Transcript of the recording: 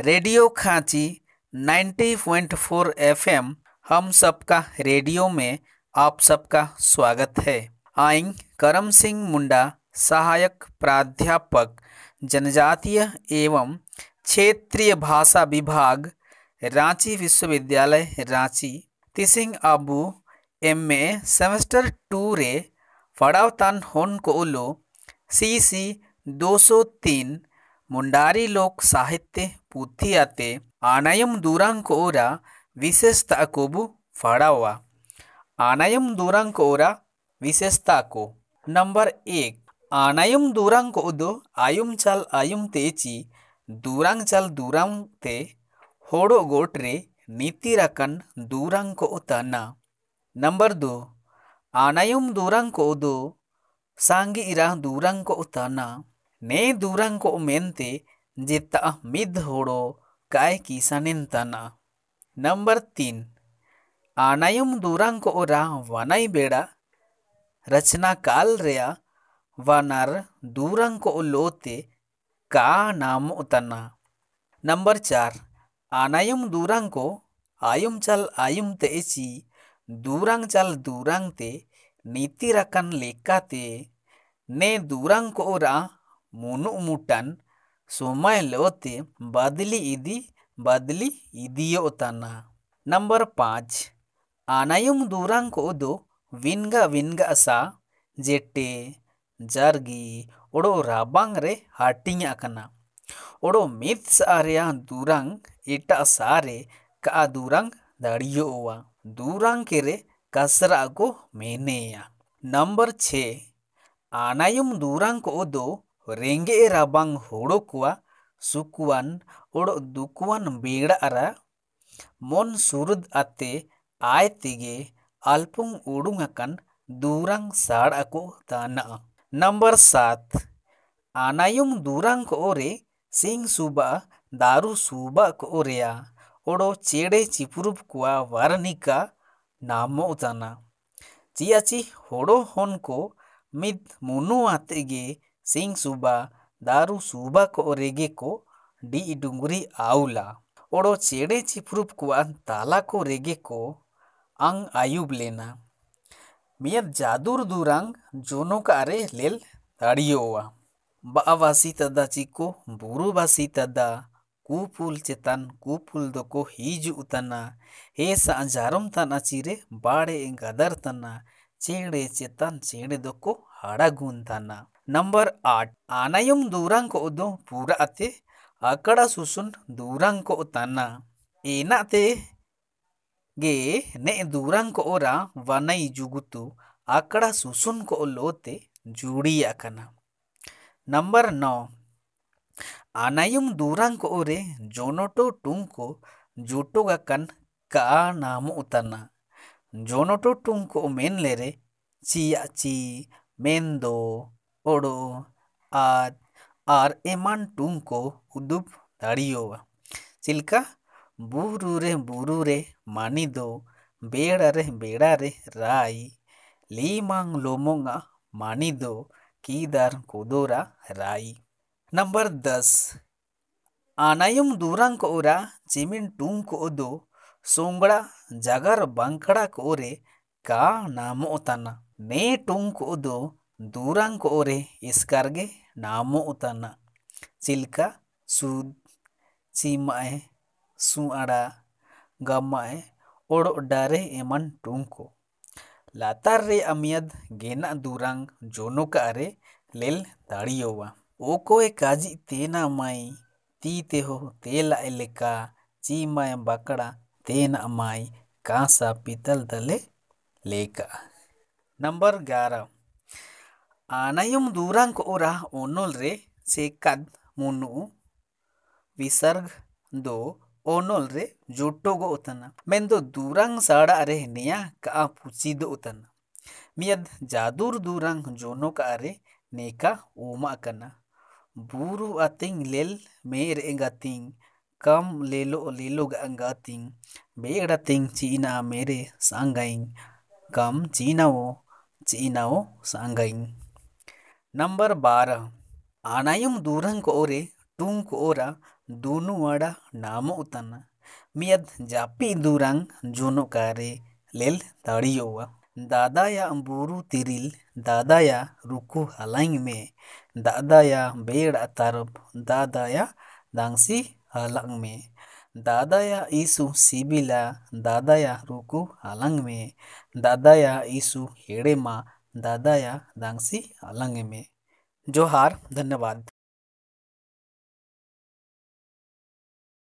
radio खांची 90.4 M हम सबका radio में आप सबका स्वागत है आइंग करम सिंह मुंडा सहायक प्राध्यापक जनजातीय एवं क्षेत्रीय भाषा विभाग रांची विश्वविद्यालय रांची तिसिंग आबू एम ए सेमेस्टर टू रे फड़ावतान होन को उलो सी सी दो सौ तीन मुंडारी लोक साहित्य पुथियाते दूरांक ओरा विशेषता को बु ವಿಶೇಷತಾಕೋಬು ಫಡಾವ दूरांक ओरा विशेषता को नंबर एक आनायम दूरांक उदो आयुम चल आयुम तेची दूरांग चल दूरांग ते होड़ो गोटरे नीति रकन दूरांक को नंबर दो आनायम दूरांक उदो सांगी इरा दूरांक को ने दूरांक उमेंते ᱡᱮᱛᱟ ᱢᱤᱫ ᱦᱳᱲᱳ ᱠᱟᱭ ᱠᱤᱥᱟᱱᱮᱱ ᱛᱟᱱᱟ नंबर तीन आनायम दूरांग को ओरा वनाई बेड़ा रचना काल रेया वनर दूरांग को लोते का नाम उतना नंबर चार आनायम दूरांग को आयुम चल आयुम ते ची दूरांग चल दूरांग ते नीति रकन लेका ते ने दूरांग को ओरा मुनु मुटन बदली ᱵᱟᱫᱞᱤ बदली इदियो ᱤᱫᱤᱭᱚᱛᱟᱱᱟ नंबर पाँच आनायुम दूरांग को उदो विनगा विनगा असा जेटे जर्गी ओडो राबांग रे हाटिंग अकना ओडो मिथ्स सारिया दूरांग इटा सारे का दूरांग दाड़ियो हुआ दूरांग के रे कसरा को मेने या नंबर छः आनायुम दूरांग को उदो ᱨᱮᱸᱜᱮᱡ ᱨᱟᱵᱟᱝ ᱦᱳᱲᱳ ᱠᱚᱣᱟ ᱥᱩᱠᱩᱣᱟᱱ ᱚᱲᱚᱜ ᱫᱩᱠᱩᱣᱟᱱ ᱵᱮᱲᱟᱨᱟ ᱢᱚᱱ ᱥᱩᱨᱩᱫ ᱟᱛᱮ ᱟᱭ ᱛᱮᱜᱮ ᱟᱞᱯᱚᱝ ᱩᱰᱩᱝ ᱟᱠᱟᱱ दूरंग साड़ को ताना नंबर सात आनायुम दूरंग को ओरे सिंह सुबा दारू सुबा को ओरेया ओडो चेड़े चिपुरुप कुआ वारनिका नामो उताना चियाची होड़ो होन को मिद मुनु आते गे सिंग सूबा दारू सूबा को रेगे को डी डुंगरी आउला ओड़ो चेड़े चिपरूप को ताला को रेगे को अंग आयुब लेना मियत जादूर दूरंग जोनो का अरे लेल दाड़ियोवा बावासी तदा चिको बासी तदा कुपुल चेतन कुपुल को हिज उतना हे सांजारम तना चीरे बाड़े गदर तना चेड़े चेतन चेड़े को हाड़ा गुन तना नंबर आठ आनायम दूरंग को दो पूरा अते अकड़ा सुसुन दूरंग को तन्ना एना ते गे ने दूरंग को ओरा वनई जुगुतु अकड़ा सुसुन को लोते जुड़ी अकना नंबर नौ आनायम दूरंग को ओरे जोनोटो टुंग को जोटो गकन का नाम उतना जोनोटो टुंग को मेन लेरे चिया ची मेन दो ओडो आर आर एमान टूंग को उदुप दाड़ियो चिल्का बुरुरे बुरुरे मानी दो बेड़ारे बेड़ारे राय लीमांग लोमोंगा मानी दो कीदार कोदोरा राय नंबर दस आनायम दूरंग ओरा जिमिन टूंग को दो सोंगड़ा जागर बंकड़ा कोरे का नाम ओताना ने टूंग को दो दूरंग ओरे इसकर गे नामो उतना चिल्का सूद चीमाए सुअड़ा गम्माए ओडोडारे एमन टूंको लातार रे अमियद गेना दूरंग जोनो का अरे लेल दाड़ियोवा ओ कोए काजी तेना माई ती ते हो तेला एलेका चीमाए बकड़ा तेना माई कांसा पीतल दले लेका नंबर ग्यारह ಆನಯುಂ ದೂರಾಂಕ ಒರ ಒನ್ನೊಲ್ರೆ ಸೇಕದ್ ಮುನು ವಿಸರ್ಗ ದೋ ಒನ್ನೊಲ್ರೆ ಜೊಟ್ಟೋಗೋ ಉತನ ಮೆಂದು ದೂರಾಂಗ್ ಸಾಡ ಅರೆ ನೆಯ ಕಾ ಪುಚಿದ ಉತನ ಮಿಯದ್ ಜಾದೂರ್ ದೂರಾಂಗ್ ಜೋನೋ ಕಾ ಅರೆ ನೇಕಾ ಓಮಾ ಕನ ಬೂರು ಅತಿಂಗ್ ಲೆಲ್ ಮೇರ್ ಎಂಗತಿಂಗ್ कम ले लो ले लो गंगातिंग बेड़तिंग चीना मेरे सांगाइंग कम चीना वो चीना वो सांगाइंग नंबर बारह आनायम दूरंक ओरे टूंक ओरा दूनु अड़ा नाम उतन मियद जापी दूरंग जोनो कारे लेल दाड़ी दादा या अंबूरू तिरिल दादा या रुकु हलाइंग में दादा या बेड़ अतारब दादा या दांसी हलंग में दादा या ईसु सीबिला दादा या रुकु हलंग में दादा या ईसु हेड़े मा दादा या दांगसी अलंग में जोहार धन्यवाद